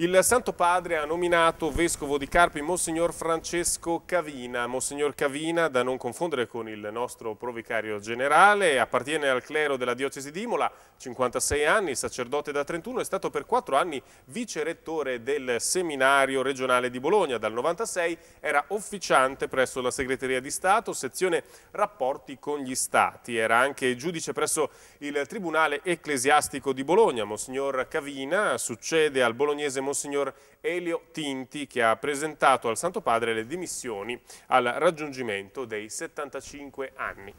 Il Santo Padre ha nominato vescovo di Carpi Monsignor Francesco Cavina. Monsignor Cavina, da non confondere con il nostro provicario generale, appartiene al clero della diocesi di Imola, 56 anni, sacerdote da 31, è stato per 4 anni vicerettore del seminario regionale di Bologna. Dal 96 era officiante presso la segreteria di Stato, sezione rapporti con gli Stati. Era anche giudice presso il Tribunale Ecclesiastico di Bologna. Monsignor Cavina succede al bolognese Monsignor Elio Tinti che ha presentato al Santo Padre le dimissioni al raggiungimento dei 75 anni.